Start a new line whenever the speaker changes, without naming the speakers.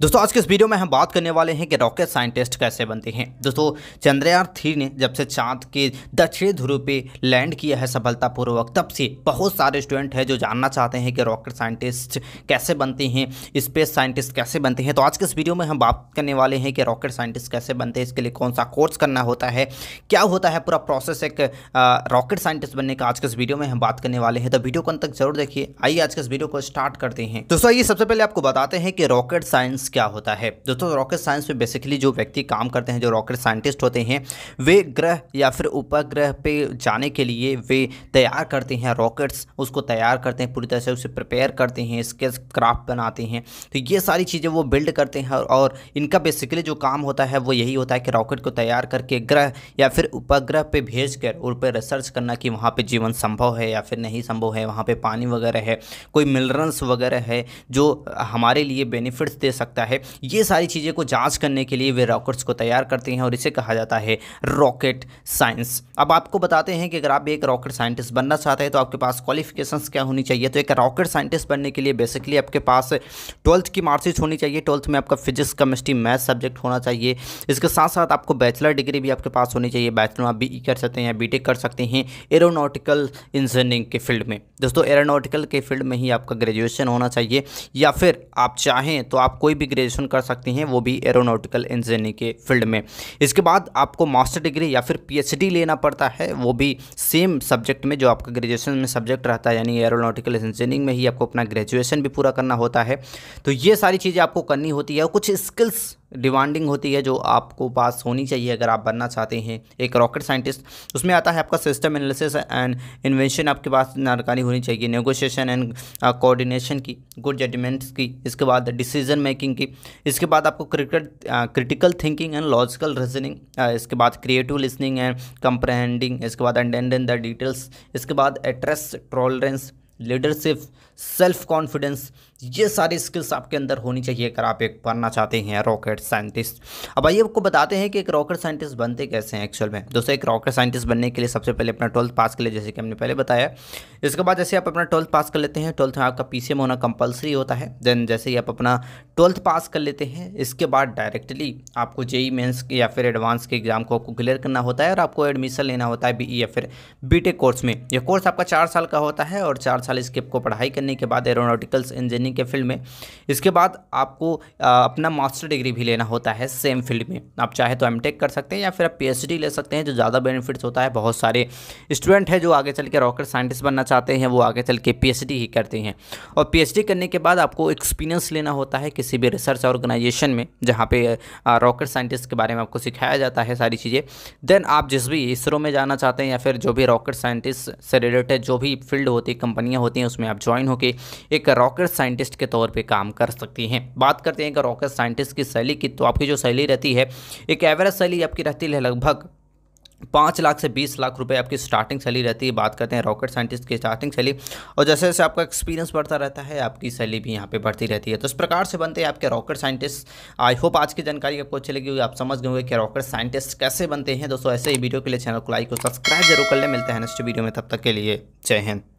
दोस्तों आज के इस वीडियो में हम बात करने वाले हैं कि रॉकेट साइंटिस्ट कैसे बनते हैं दोस्तों चंद्रयान थ्री ने जब से चांद के दक्षिणी ध्रुव पे लैंड किया है सफलतापूर्वक तब से बहुत सारे स्टूडेंट हैं जो जानना चाहते हैं कि रॉकेट साइंटिस्ट कैसे बनते हैं स्पेस साइंटिस्ट कैसे बनते हैं तो आज के इस वीडियो में हम बात करने वाले हैं कि रॉकेट साइंटिस्ट कैसे बनते हैं इसके लिए कौन सा कोर्स करना होता है क्या होता है पूरा प्रोसेस एक रॉकेट साइंटिस्ट बनने का आज के इस वीडियो में हम बात करने वाले हैं तो वीडियो को अंत तक जरूर देखिए आइए आज के इस वीडियो को स्टार्ट करते हैं दोस्तों आइए सबसे पहले आपको बताते हैं कि रॉकेट साइंस क्या होता है दोस्तों रॉकेट साइंस में बेसिकली जो व्यक्ति काम करते हैं जो रॉकेट साइंटिस्ट होते हैं वे ग्रह या फिर उपग्रह पे जाने के लिए वे तैयार करते हैं रॉकेट्स उसको तैयार करते हैं पूरी तरह से उसे प्रिपेयर करते हैं स्केच क्राफ्ट बनाते हैं तो ये सारी चीज़ें वो बिल्ड करते हैं और इनका बेसिकली जो काम होता है वो यही होता है कि रॉकेट को तैयार करके ग्रह या फिर उपग्रह पर भेज कर उन पर रिसर्च करना कि वहाँ पर जीवन संभव है या फिर नहीं संभव है वहाँ पर पानी वगैरह है कोई मिनरल्स वगैरह है जो हमारे लिए बेनिफिट्स दे सकते सकता है ये सारी चीज़ें को जांच करने के लिए वे रॉकेट्स को तैयार करते हैं और इसे कहा जाता है रॉकेट साइंस अब आपको बताते हैं कि अगर आप एक रॉकेट साइंटिस्ट बनना चाहते हैं तो आपके पास क्वालिफिकेशन क्या होनी चाहिए तो एक रॉकेट साइंटिस्ट बनने के लिए बेसिकली आपके पास ट्वेल्थ की मार्कशीट होनी चाहिए ट्वेल्थ में आपका फिजिक्स केमिस्ट्री मैथ सब्जेक्ट होना चाहिए इसके साथ साथ आपको बैचलर डिग्री भी आपके पास होनी चाहिए बैचलर आप बी e कर सकते हैं या बी कर सकते हैं एरोनॉटिकल इंजीनियरिंग के फील्ड में दोस्तों एरोनॉटिकल के फील्ड में ही आपका ग्रेजुएशन होना चाहिए या फिर आप चाहें तो आप कोई भी ग्रेजुएशन कर सकती हैं वो भी एरोनॉटिकल इंजीनियरिंग के फील्ड में इसके बाद आपको मास्टर डिग्री या फिर पीएचडी लेना पड़ता है वो भी सेम सब्जेक्ट में जो आपका ग्रेजुएशन में सब्जेक्ट रहता है यानी एरोनॉटिकल इंजीनियरिंग में ही आपको अपना ग्रेजुएशन भी पूरा करना होता है तो ये सारी चीज़ें आपको करनी होती है कुछ स्किल्स डिमांडिंग होती है जो आपको पास होनी चाहिए अगर आप बनना चाहते हैं एक रॉकेट साइंटिस्ट उसमें आता है आपका सिस्टम एनालिसिस एंड इन्वेंशन आपके पास जानकारी होनी चाहिए नेगोशिएशन एंड कोऑर्डिनेशन की गुड जजमेंट्स की इसके बाद डिसीजन मेकिंग की इसके बाद आपको cricket critical thinking and logical reasoning इसके बाद क्रिएटिव लिसनिंग एंड कंप्रहेंडिंग इसके बाद एंड द डिटेल्स इसके बाद address tolerance leadership self confidence ये सारी स्किल्स आपके अंदर होनी चाहिए अगर आप एक बनना चाहते हैं रॉकेट साइंटिस्ट अब आइए आपको बताते हैं कि एक रॉकेट साइंटिस्ट बनते कैसे हैं एक्चुअल में दोस्तों एक रॉकेट साइंटिस्ट बनने के लिए सबसे पहले अपना ट्वेल्थ पास के लिए जैसे कि हमने पहले बताया इसके बाद जैसे आप अपना ट्वेल्थ पास कर लेते हैं ट्वेल्थ में आपका पी होना कंपलसरी होता है देन जैसे ही आप अपना ट्वेल्थ पास कर लेते हैं इसके बाद डायरेक्टली आपको जेई मेन्स या फिर एडवांस के एग्जाम को क्लियर करना होता है और आपको एडमिशन लेना होता है बी या e फिर बी कोर्स में यह कोर्स आपका चार साल का होता है और चार साल इसके को पढ़ाई करने के बाद एरोनोटिकल्स इंजीनियरिंग के फील्ड में इसके बाद आपको अपना मास्टर डिग्री भी लेना होता है सेम फील्ड में आप चाहे तो एम कर सकते हैं या फिर आप पी ले सकते हैं जो ज़्यादा बेनिफिट्स होता है बहुत सारे स्टूडेंट हैं जो आगे चल के रॉकेट साइंटिस्ट बनना चाहते हैं वो आगे चल के पी ही करते हैं और पी करने के बाद आपको एक्सपीरियंस लेना होता है किसी भी रिसर्च ऑर्गेनाइजेशन में जहाँ पे रॉकेट साइंटिस्ट के बारे में आपको सिखाया जाता है सारी चीज़ें देन आप जिस भी इसरो में जाना चाहते हैं या फिर जो भी रॉकेट साइंटिस्ट से रिलेटेड जो भी फील्ड होती है कंपनियाँ कंपनियां होती हैं उसमें आप ज्वाइन होकर एक रॉकेट साइंटिस्ट के तौर पर काम कर सकती हैं बात करते हैं एक रॉकेट साइंटिस्ट की शैली की तो आपकी जो शैली रहती है एक एवरेज शैली आपकी रहती है लगभग पाँच लाख से बीस लाख रुपए आपकी स्टार्टिंग सैली रहती है बात करते हैं रॉकेट साइंटिस्ट की स्टार्टिंग सैली और जैसे जैसे आपका एक्सपीरियंस बढ़ता रहता है आपकी सैली भी यहाँ पे बढ़ती रहती है तो इस प्रकार से बनते हैं आपके रॉकेट साइंटिस्ट आई होप आज की जानकारी आपको अच्छी लगी हुई आप समझ गए कि रॉकेट साइंटिस्ट कैसे बनते हैं दोस्तों ऐसे ही वीडियो के लिए चैनल को लाइक और सब्सक्राइब जरूर कर ले मिलते हैं नेक्स्ट वीडियो में तब तक के लिए जय हिंद